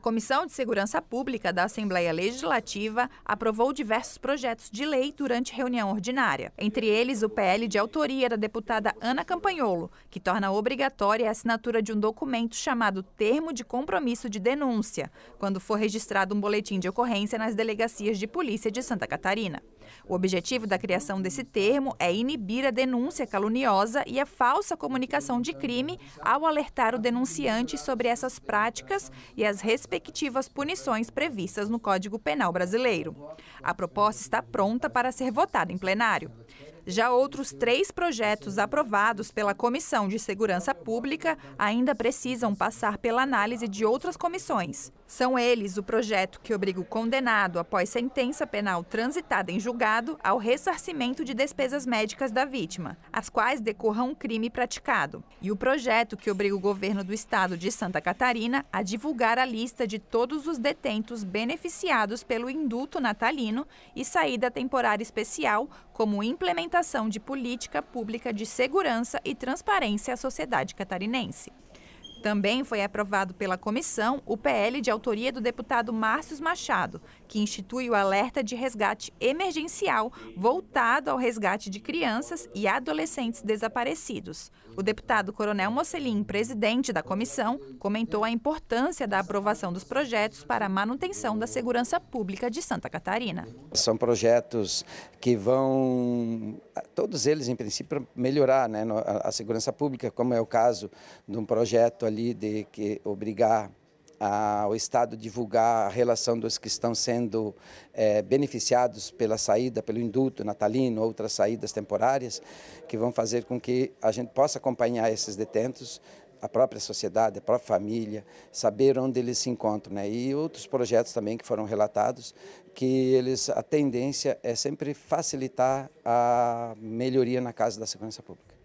Comissão de Segurança Pública da Assembleia Legislativa aprovou diversos projetos de lei durante reunião ordinária, entre eles o PL de autoria da deputada Ana Campanholo, que torna obrigatória a assinatura de um documento chamado Termo de Compromisso de Denúncia, quando for registrado um boletim de ocorrência nas delegacias de polícia de Santa Catarina. O objetivo da criação desse termo é inibir a denúncia caluniosa e a falsa comunicação de crime ao alertar o denunciante sobre essas práticas e as respectivas punições previstas no Código Penal brasileiro. A proposta está pronta para ser votada em plenário. Já outros três projetos aprovados pela Comissão de Segurança Pública ainda precisam passar pela análise de outras comissões. São eles o projeto que obriga o condenado, após sentença penal transitada em julgado, ao ressarcimento de despesas médicas da vítima, as quais decorram um crime praticado, e o projeto que obriga o governo do estado de Santa Catarina a divulgar a lista de todos os detentos beneficiados pelo indulto natalino e saída temporária especial como implementação implementação de política pública de segurança e transparência à sociedade catarinense. Também foi aprovado pela comissão o PL de autoria do deputado Márcio Machado, que institui o alerta de resgate emergencial voltado ao resgate de crianças e adolescentes desaparecidos. O deputado Coronel Mocelin, presidente da comissão, comentou a importância da aprovação dos projetos para a manutenção da segurança pública de Santa Catarina. São projetos que vão todos eles, em princípio, melhorar né, a, a segurança pública, como é o caso de um projeto ali de que obrigar o Estado a divulgar a relação dos que estão sendo é, beneficiados pela saída, pelo indulto natalino, outras saídas temporárias, que vão fazer com que a gente possa acompanhar esses detentos a própria sociedade, a própria família, saber onde eles se encontram. Né? E outros projetos também que foram relatados, que eles a tendência é sempre facilitar a melhoria na casa da segurança pública.